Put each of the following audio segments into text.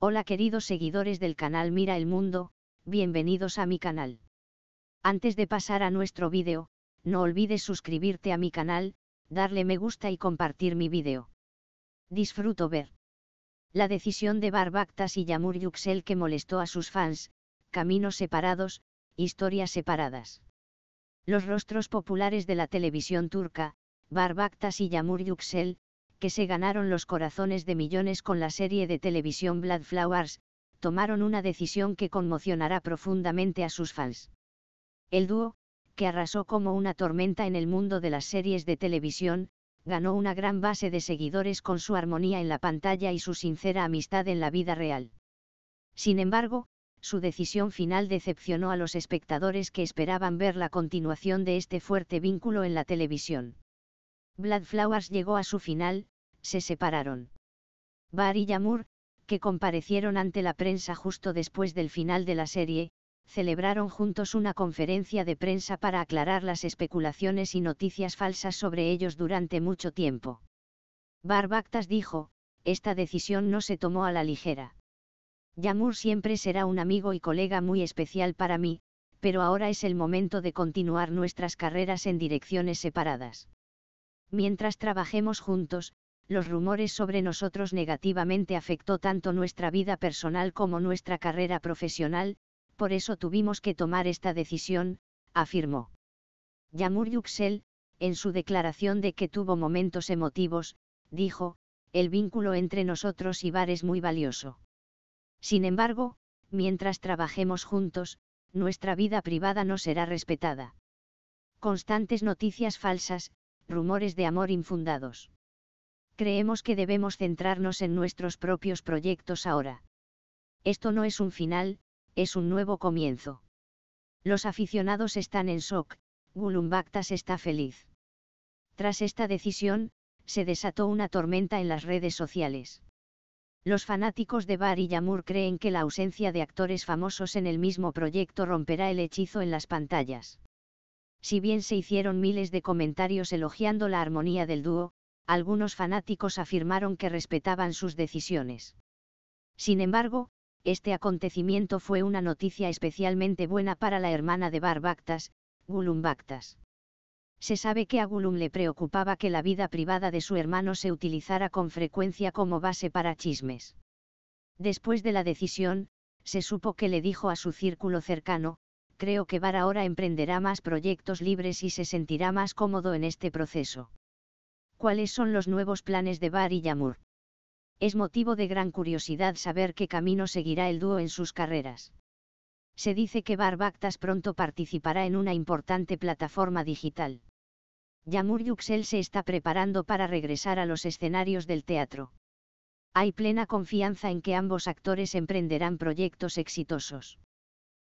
Hola queridos seguidores del canal Mira el Mundo, bienvenidos a mi canal. Antes de pasar a nuestro vídeo, no olvides suscribirte a mi canal, darle me gusta y compartir mi vídeo. Disfruto ver. La decisión de Barbaktas y Yamur Yuxel que molestó a sus fans, caminos separados, historias separadas. Los rostros populares de la televisión turca, Barbaktas y Yamur Yuxel, que se ganaron los corazones de millones con la serie de televisión Blood Flowers, tomaron una decisión que conmocionará profundamente a sus fans. El dúo, que arrasó como una tormenta en el mundo de las series de televisión, ganó una gran base de seguidores con su armonía en la pantalla y su sincera amistad en la vida real. Sin embargo, su decisión final decepcionó a los espectadores que esperaban ver la continuación de este fuerte vínculo en la televisión. Blood Flowers llegó a su final, se separaron. Bar y Yamur, que comparecieron ante la prensa justo después del final de la serie, celebraron juntos una conferencia de prensa para aclarar las especulaciones y noticias falsas sobre ellos durante mucho tiempo. Barbactas dijo, esta decisión no se tomó a la ligera. Yamur siempre será un amigo y colega muy especial para mí, pero ahora es el momento de continuar nuestras carreras en direcciones separadas. Mientras trabajemos juntos, los rumores sobre nosotros negativamente afectó tanto nuestra vida personal como nuestra carrera profesional, por eso tuvimos que tomar esta decisión, afirmó. Yamur Yuxel, en su declaración de que tuvo momentos emotivos, dijo, el vínculo entre nosotros y Bar es muy valioso. Sin embargo, mientras trabajemos juntos, nuestra vida privada no será respetada. Constantes noticias falsas, rumores de amor infundados creemos que debemos centrarnos en nuestros propios proyectos ahora. Esto no es un final, es un nuevo comienzo. Los aficionados están en shock, Gulumbactas está feliz. Tras esta decisión, se desató una tormenta en las redes sociales. Los fanáticos de Bar y Yamur creen que la ausencia de actores famosos en el mismo proyecto romperá el hechizo en las pantallas. Si bien se hicieron miles de comentarios elogiando la armonía del dúo, algunos fanáticos afirmaron que respetaban sus decisiones. Sin embargo, este acontecimiento fue una noticia especialmente buena para la hermana de Barbactas, Gulum Bactas. Se sabe que a Gulum le preocupaba que la vida privada de su hermano se utilizara con frecuencia como base para chismes. Después de la decisión, se supo que le dijo a su círculo cercano, creo que Bar ahora emprenderá más proyectos libres y se sentirá más cómodo en este proceso cuáles son los nuevos planes de Bar y Yamur. Es motivo de gran curiosidad saber qué camino seguirá el dúo en sus carreras. Se dice que Bar Bactas pronto participará en una importante plataforma digital. Yamur Yuxel se está preparando para regresar a los escenarios del teatro. Hay plena confianza en que ambos actores emprenderán proyectos exitosos.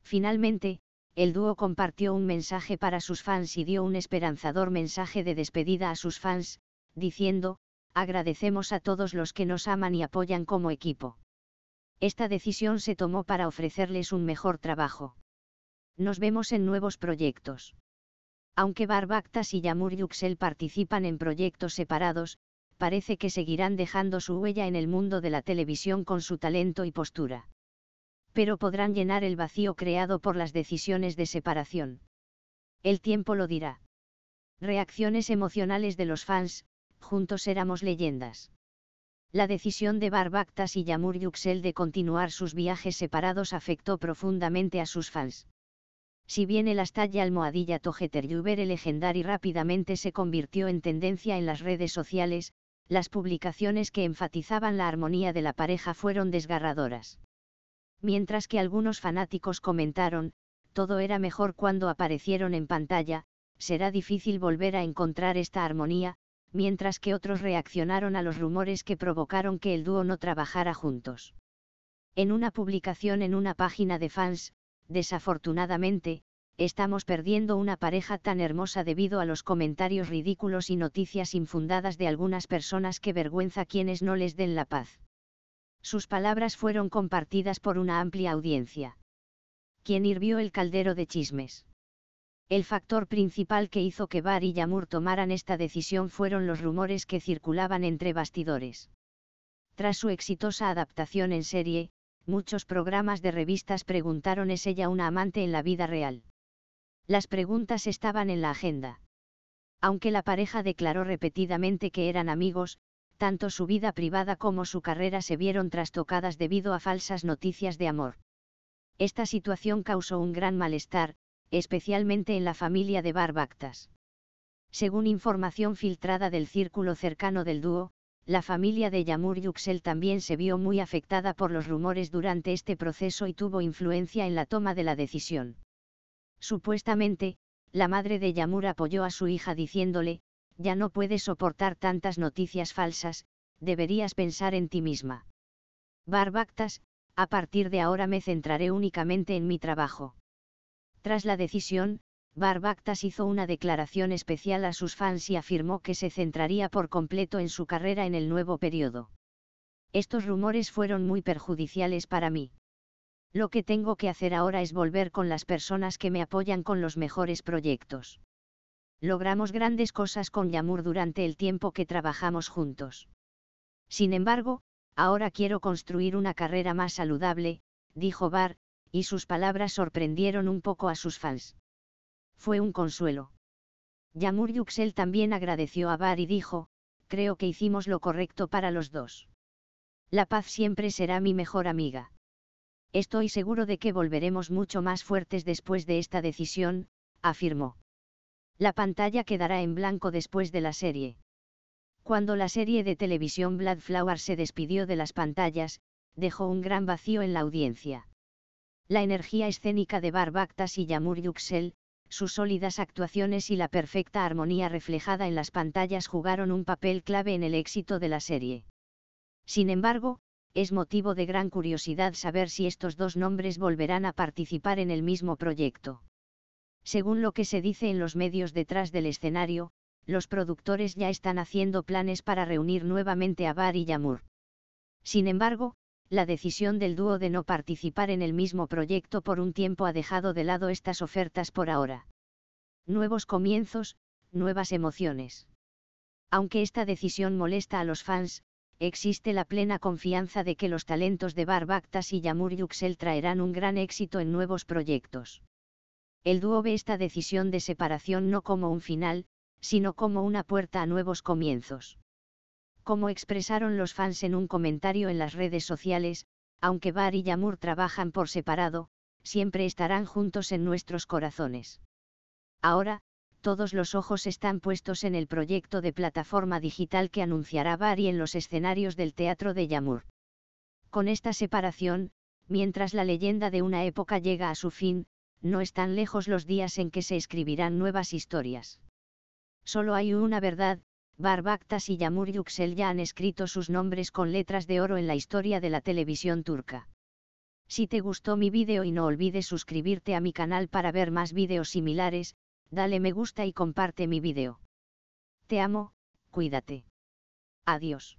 Finalmente, el dúo compartió un mensaje para sus fans y dio un esperanzador mensaje de despedida a sus fans, diciendo, agradecemos a todos los que nos aman y apoyan como equipo. Esta decisión se tomó para ofrecerles un mejor trabajo. Nos vemos en nuevos proyectos. Aunque Barbactas y Yamur Yuxel participan en proyectos separados, parece que seguirán dejando su huella en el mundo de la televisión con su talento y postura. Pero podrán llenar el vacío creado por las decisiones de separación. El tiempo lo dirá. Reacciones emocionales de los fans, juntos éramos leyendas. La decisión de Barbactas y Yamur Yuxel de continuar sus viajes separados afectó profundamente a sus fans. Si bien el Astalla Almohadilla Togeter legendari legendario rápidamente se convirtió en tendencia en las redes sociales, las publicaciones que enfatizaban la armonía de la pareja fueron desgarradoras. Mientras que algunos fanáticos comentaron, todo era mejor cuando aparecieron en pantalla, será difícil volver a encontrar esta armonía, mientras que otros reaccionaron a los rumores que provocaron que el dúo no trabajara juntos. En una publicación en una página de fans, desafortunadamente, estamos perdiendo una pareja tan hermosa debido a los comentarios ridículos y noticias infundadas de algunas personas que vergüenza quienes no les den la paz. Sus palabras fueron compartidas por una amplia audiencia. Quien hirvió el caldero de chismes? El factor principal que hizo que Bar y Yamur tomaran esta decisión fueron los rumores que circulaban entre bastidores. Tras su exitosa adaptación en serie, muchos programas de revistas preguntaron ¿es ella una amante en la vida real? Las preguntas estaban en la agenda. Aunque la pareja declaró repetidamente que eran amigos, tanto su vida privada como su carrera se vieron trastocadas debido a falsas noticias de amor. Esta situación causó un gran malestar, especialmente en la familia de Barbactas. Según información filtrada del círculo cercano del dúo, la familia de Yamur Yuxel también se vio muy afectada por los rumores durante este proceso y tuvo influencia en la toma de la decisión. Supuestamente, la madre de Yamur apoyó a su hija diciéndole, ya no puedes soportar tantas noticias falsas, deberías pensar en ti misma. Barbactas, a partir de ahora me centraré únicamente en mi trabajo. Tras la decisión, Barbactas hizo una declaración especial a sus fans y afirmó que se centraría por completo en su carrera en el nuevo periodo. Estos rumores fueron muy perjudiciales para mí. Lo que tengo que hacer ahora es volver con las personas que me apoyan con los mejores proyectos. Logramos grandes cosas con Yamur durante el tiempo que trabajamos juntos. Sin embargo, ahora quiero construir una carrera más saludable, dijo Bar, y sus palabras sorprendieron un poco a sus fans. Fue un consuelo. Yamur Yuxel también agradeció a Bar y dijo, creo que hicimos lo correcto para los dos. La paz siempre será mi mejor amiga. Estoy seguro de que volveremos mucho más fuertes después de esta decisión, afirmó. La pantalla quedará en blanco después de la serie. Cuando la serie de televisión Blood Flower se despidió de las pantallas, dejó un gran vacío en la audiencia la energía escénica de Barbactas y Yamur Yuxel, sus sólidas actuaciones y la perfecta armonía reflejada en las pantallas jugaron un papel clave en el éxito de la serie. Sin embargo, es motivo de gran curiosidad saber si estos dos nombres volverán a participar en el mismo proyecto. Según lo que se dice en los medios detrás del escenario, los productores ya están haciendo planes para reunir nuevamente a Bar y Yamur. Sin embargo, la decisión del dúo de no participar en el mismo proyecto por un tiempo ha dejado de lado estas ofertas por ahora. Nuevos comienzos, nuevas emociones. Aunque esta decisión molesta a los fans, existe la plena confianza de que los talentos de Barbactas y Yamur Yuxel traerán un gran éxito en nuevos proyectos. El dúo ve esta decisión de separación no como un final, sino como una puerta a nuevos comienzos como expresaron los fans en un comentario en las redes sociales, aunque Bar y Yamur trabajan por separado, siempre estarán juntos en nuestros corazones. Ahora, todos los ojos están puestos en el proyecto de plataforma digital que anunciará y en los escenarios del Teatro de Yamur. Con esta separación, mientras la leyenda de una época llega a su fin, no están lejos los días en que se escribirán nuevas historias. Solo hay una verdad, Barbaktas y Yamur Yüksel ya han escrito sus nombres con letras de oro en la historia de la televisión turca. Si te gustó mi vídeo y no olvides suscribirte a mi canal para ver más vídeos similares, dale me gusta y comparte mi vídeo. Te amo, cuídate. Adiós.